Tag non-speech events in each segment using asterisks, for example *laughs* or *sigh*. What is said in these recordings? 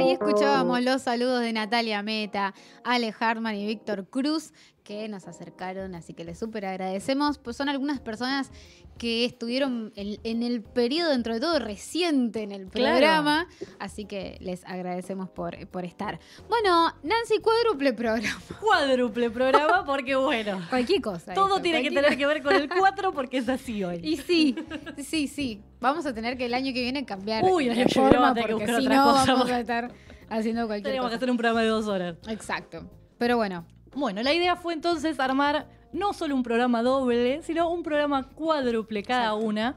Ahí escuchábamos los saludos de Natalia Meta, Ale Hartman y Víctor Cruz que nos acercaron, así que les súper agradecemos. Pues son algunas personas que estuvieron en, el periodo, dentro de todo, reciente en el programa, así que les agradecemos por, por estar. Bueno, Nancy, cuádruple programa. *laughs* Cuádruple programa, porque bueno. cualquier cosa. Todo tiene que tener que ver con el 4 porque es así hoy. Y sí, sí, sí. Vamos a tener que el año que viene cambiar Uy, la forma porque si no cosa, vamos a estar haciendo cualquier Tenemos que hacer un programa de dos horas. Exacto. Pero bueno. Bueno, la idea fue entonces armar no solo un programa doble, sino un programa cuádruple cada una, una,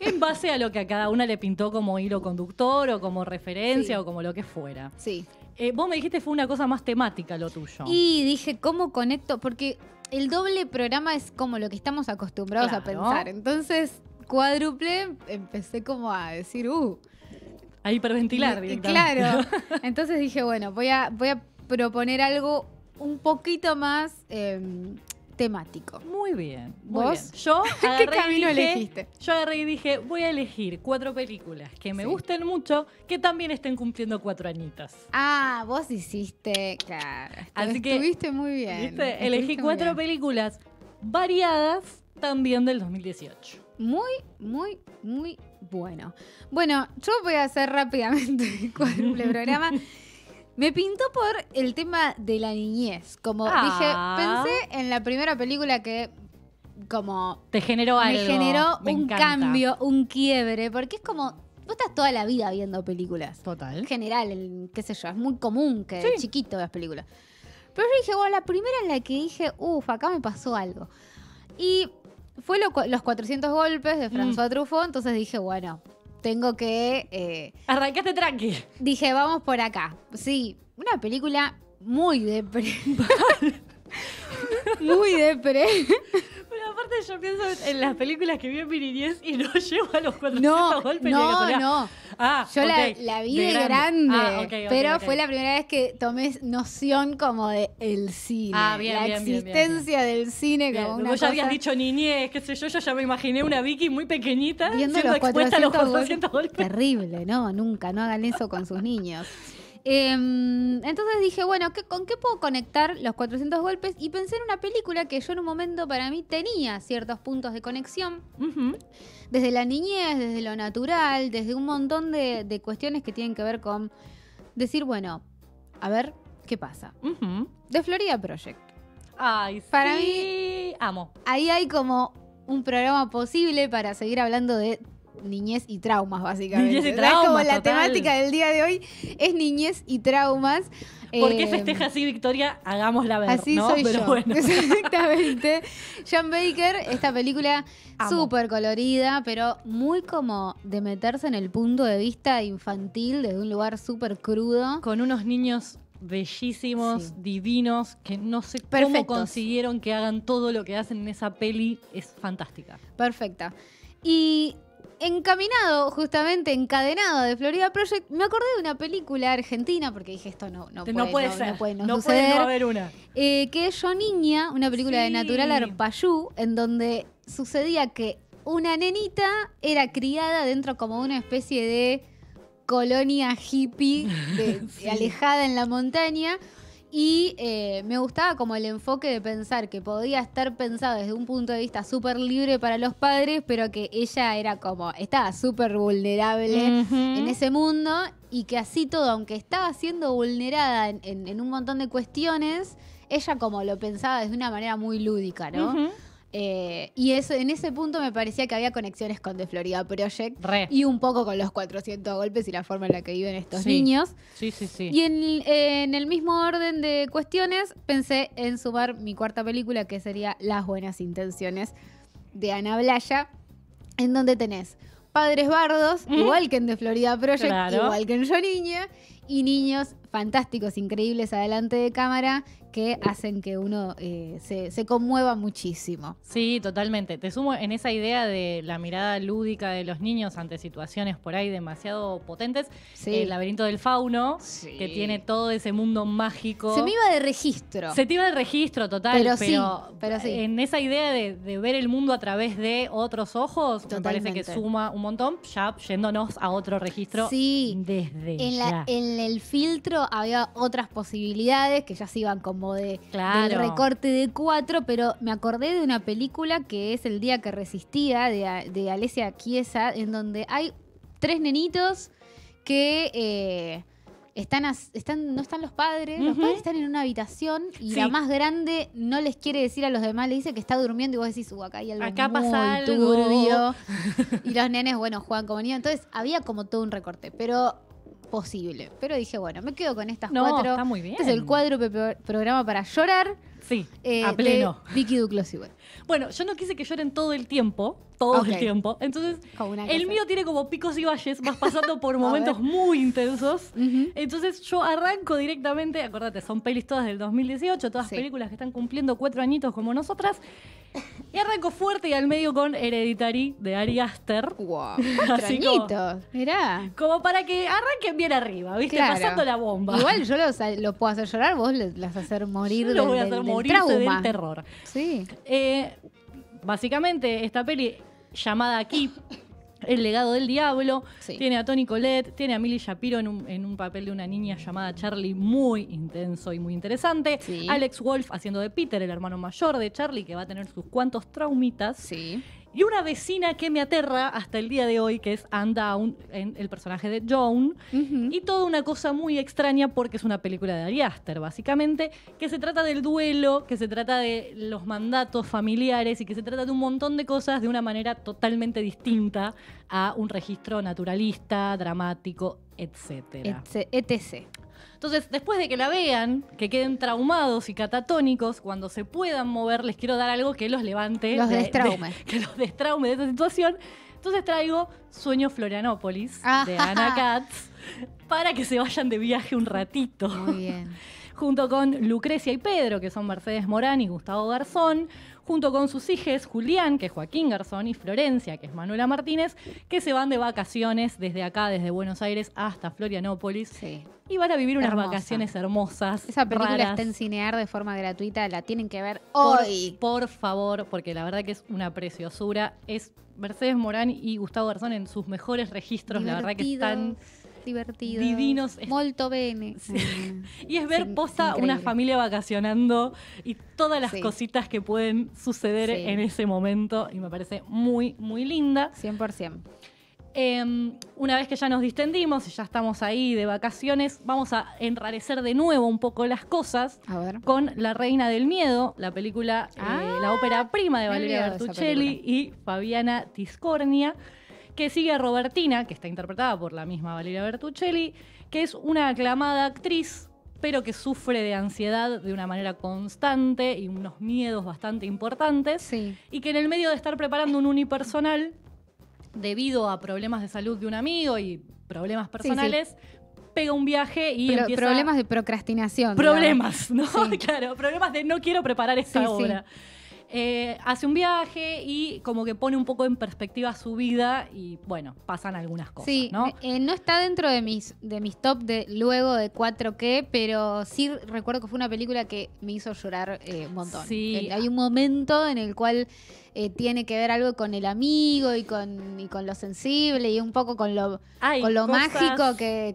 en base a lo que a cada una le pintó como hilo conductor o como referencia o como lo que fuera. Sí. Eh, vos me dijiste fue una cosa más temática lo tuyo. Y dije, ¿cómo conecto? Porque el doble programa es como lo que estamos acostumbrados a pensar. Entonces cuádruple, empecé como a decir, uh. A hiperventilar, directamente. Claro. *laughs* Entonces dije, bueno, voy a, voy a proponer algo un poquito más em, temático. Muy bien. ¿Vos? Yo *laughs* ¿Qué camino elegiste? Yo agarré y dije, voy a elegir cuatro películas que me gusten mucho, que también estén cumpliendo cuatro añitas. Ah, vos hiciste, claro. Así que, estuviste muy bien. Elegí cuatro películas variadas también del 2018 muy, muy, muy bueno. Bueno, yo voy a hacer rápidamente *laughs* cuádruple programa. Me pintó por el tema de la niñez. Como dije, ah. pensé en la primera película que como... Te generó algo. Me generó un cambio, un quiebre, porque es como... Vos estás toda la vida viendo películas. Total. En general, qué sé yo, es muy común que de chiquito veas películas. Pero yo dije, bueno, la primera en la que dije, uff, acá me pasó algo. Y fue los 400 golpes de François mm. Truffaut, entonces dije, bueno, tengo que... Eh, Arrancaste tranqui. Dije, vamos por acá. Sí, una película muy depre. *laughs* *laughs* muy depre yo pienso en las películas que vi en mi niñez y no *laughs* llevo a los 400 golpes no, no, No, ah, yo la, vi de grande, ah, pero fue la primera vez que tomé noción como de el cine. Ah, bien, la existencia del cine como una Vos ya habías dicho niñez, qué sé yo, yo ya me imaginé una Vicky muy pequeñita Viendo siendo expuesta a los 400 golpes. Terrible, no, nunca, no hagan eso con sus niños. Em, entonces dije, bueno, ¿qué, ¿con qué puedo conectar los 400 golpes? Y pensé en una película que yo en un momento para mí tenía ciertos puntos de conexión. Desde la niñez, desde lo natural, desde un montón de, cuestiones que tienen que ver con decir, bueno, a ver qué pasa. The De Florida Project. Ay, para mí, amo. Ahí hay como un programa posible para seguir hablando de niñez y traumas, básicamente. Niñez y traumas. Como la temática del día de hoy es niñez y traumas. ¿Por qué eh, festeja así Victoria? Hagamos la ver. Así soy yo. *laughs* Exactamente. John Baker, esta película súper colorida, pero muy como de meterse en el punto de vista infantil de un lugar súper crudo. Con unos niños bellísimos, divinos, que no sé cómo consiguieron que hagan todo lo que hacen en esa peli. Es fantástica. Perfecta. Y encaminado, justamente encadenado de Florida Project, me acordé de una película argentina, porque dije esto no, no, puede, no ser. No puede no, no haber una. Eh, que es Yo Niña, una película de Natural Arpayú, en donde sucedía que una nenita era criada dentro como una especie de colonia hippie *laughs* alejada en la montaña y eh, me gustaba como el enfoque de pensar que podía estar pensado desde un punto de vista súper libre para los padres, pero que ella era como, estaba súper vulnerable en ese mundo y que así todo, aunque estaba siendo vulnerada en, un montón de cuestiones, ella como lo pensaba desde una manera muy lúdica, ¿no? Eh, y eso, en ese punto me parecía que había conexiones con The Florida Project y un poco con los 400 golpes y la forma en la que viven estos niños. Y eh, en, el mismo orden de cuestiones pensé en sumar mi cuarta película que sería Las Buenas Intenciones de Ana Blaya, en donde tenés padres bardos, igual que en The Florida Project, igual que en Yo Niña, y niños fantásticos, increíbles adelante de cámara que hacen que uno eh, se, conmueva muchísimo. Sí, totalmente. Te sumo en esa idea de la mirada lúdica de los niños ante situaciones por ahí demasiado potentes. El laberinto del fauno, que tiene todo ese mundo mágico. Se me iba de registro. Se te iba de registro, total. Pero, sí, En esa idea de, ver el mundo a través de otros ojos, me parece que suma un montón, ya yéndonos a otro registro sí. desde en el filtro había otras posibilidades que ya se iban como de recorte de cuatro, pero me acordé de una película que es El Día que Resistía de, de Alesia en donde hay tres nenitos que. Eh, están, están, no están los padres, los padres están en una habitación y la más grande no les quiere decir a los demás, le dice que está durmiendo y vos decís, uh, acá y algo acá pasa *laughs* y los nenes, bueno, juegan como niños. Entonces había como todo un recorte, pero posible. Pero dije, bueno, me quedo con estas cuatro. Está muy bien. Este es el cuadro programa para llorar. Sí, eh, a pleno. Vicky Duclos igual. *laughs* Bueno, yo no quise que lloren todo el tiempo, todo el tiempo. Entonces, el mío tiene como picos y valles, vas pasando *laughs* por momentos muy intensos. *laughs* Entonces, yo arranco directamente, acordate, son pelis todas del 2018, todas películas que están cumpliendo cuatro añitos como nosotras. Y arranco fuerte y al medio con Hereditary de Ari Aster. ¡Wow! Así como, mirá. Como para que arranquen bien arriba, ¿viste? Pasando la bomba. Igual yo los, puedo hacer llorar, vos las hacer morir. a hacer morir trauma. del terror. Sí. Eh, básicamente, esta peli llamada aquí el legado del diablo. Tiene a Tony Collette, tiene a milly Shapiro en un, papel de una niña llamada Charlie, muy intenso y muy interesante. Alex Wolf haciendo de Peter, el hermano mayor de Charlie, que va a tener sus cuantos traumitas. Sí. Y una vecina que me aterra hasta el día de hoy, que es Anne Down, el personaje de Joan. Y toda una cosa muy extraña porque es una película de Ari básicamente, que se trata del duelo, que se trata de los mandatos familiares y que se trata de un montón de cosas de una manera totalmente distinta a un registro naturalista, dramático, etc. Etc. Entonces, después de que la vean, que queden traumados y catatónicos, cuando se puedan mover, les quiero dar algo que los levante. Los destraume. *laughs* que los destraume de esa situación. Entonces traigo Sueño Florianópolis ah. de Ana *laughs* Katz para que se vayan de viaje un ratito. Muy bien *laughs* junto con Lucrecia y Pedro, que son Mercedes Morán y Gustavo Garzón, junto con sus hijas Julián, que es Joaquín Garzón, y Florencia, que es Manuela Martínez, que se van de vacaciones desde acá, desde Buenos Aires hasta Florianópolis. Y van a vivir unas vacaciones hermosas. Esa película está en cinear de forma gratuita, la tienen que ver hoy. Por, favor, porque la verdad que es una preciosura. Es Mercedes Morán y Gustavo Garzón en sus mejores registros, la verdad que están divertido divinos. Molto bene. *laughs* y es ver posa, una familia vacacionando y todas las cositas que pueden suceder en ese momento y me parece muy, muy linda. 100%. Em, una vez que ya nos distendimos y ya estamos ahí de vacaciones, vamos a enrarecer de nuevo un poco las cosas con La Reina del Miedo, la película, eh, la ah, ópera prima de Valeria Bertuccelli y Fabiana Tiscornia que sigue a Robertina, que está interpretada por la misma Valeria Bertuccelli, que es una aclamada actriz pero que sufre de ansiedad de una manera constante y unos miedos bastante importantes. Y que en el medio de estar preparando un unipersonal, debido a problemas de salud de un amigo y problemas personales, pega un viaje y Problemas de procrastinación. Problemas, ¿no? *laughs* claro, problemas de no quiero preparar esta obra. Eh, hace un viaje y como que pone un poco en perspectiva su vida y bueno, pasan algunas cosas. ¿no? Eh, no está dentro de mis, de mis top de luego de 4K, pero sí recuerdo que fue una película que me hizo llorar eh, un montón. Sí. hay un momento en el cual eh, tiene que ver algo con el amigo y con, y con lo sensible y un poco con lo, con lo mágico que,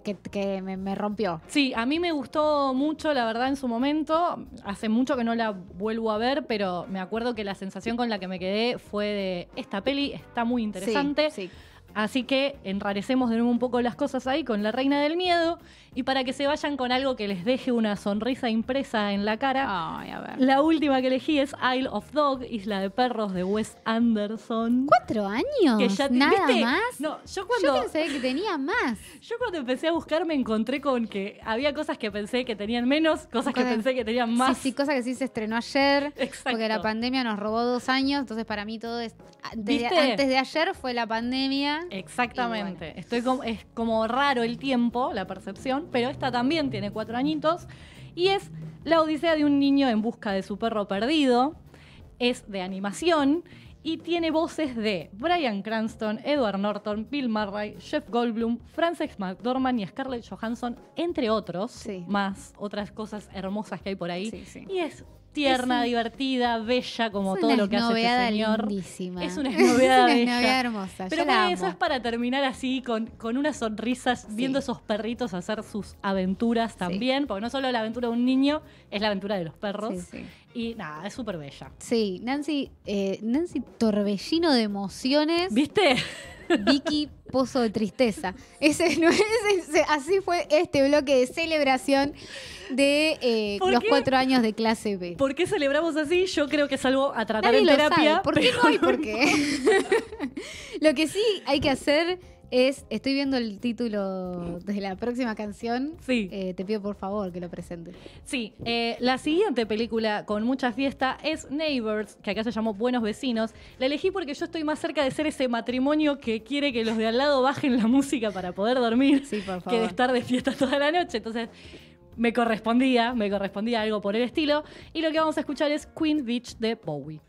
me, rompió. Sí, a mí me gustó mucho, la verdad, en su momento. Hace mucho que no la vuelvo a ver, pero me acuerdo que la sensación con la que me quedé fue de esta peli está muy interesante. sí. Así que enrarecemos de nuevo un poco las cosas ahí con la reina del miedo. Y para que se vayan con algo que les deje una sonrisa impresa en la cara, Ay, a ver. la última que elegí es Isle of Dog, Isla de Perros de Wes Anderson. ¿Cuatro años? ¿Nada más? No, yo cuando. Yo pensé que tenía más. Yo cuando empecé a buscar me encontré con que había cosas que pensé que tenían menos, cosas que pensé que tenían más. Sí, sí, cosas que sí se estrenó ayer. Exacto. Porque la pandemia nos robó dos años, entonces para mí todo es. Desde antes de ayer fue la pandemia. Exactamente. es como raro el tiempo, la percepción, pero esta también tiene cuatro añitos y es la odisea de un niño en busca de su perro perdido. Es de animación y tiene voces de Brian Cranston, Edward Norton, Bill Murray, Jeff Goldblum, Frances McDormand y Scarlett Johansson, entre otros, más otras cosas hermosas que hay por ahí. Y es tierna, divertida, bella, como todo lo que hace este señor. Es una novedad *laughs* es una hermosa. Pero bueno, eso es para terminar así, con, con unas sonrisas, viendo esos perritos hacer sus aventuras también, porque no solo la aventura de un niño, es la aventura de los perros. y nada, es súper bella. Sí, Nancy, eh, Nancy Torbellino de emociones. ¿Viste? Vicky Pozo de Tristeza. Ese, así fue este bloque de celebración de eh, los cuatro años de clase B. ¿Por qué celebramos así? Yo creo que es a tratar en terapia. ¿Por qué no por qué? *laughs* lo que sí hay que hacer es, estoy viendo el título de la próxima canción. Sí. Eh, te pido por favor que lo presentes. Sí, eh, la siguiente película con mucha fiesta es Neighbors, que acá se llamó Buenos Vecinos. La elegí porque yo estoy más cerca de ser ese matrimonio que quiere que los de al lado bajen la música para poder dormir que de estar de fiesta toda la noche. Entonces, me correspondía, me correspondía algo por el estilo. Y lo que vamos a escuchar es Queen Beach de Bowie.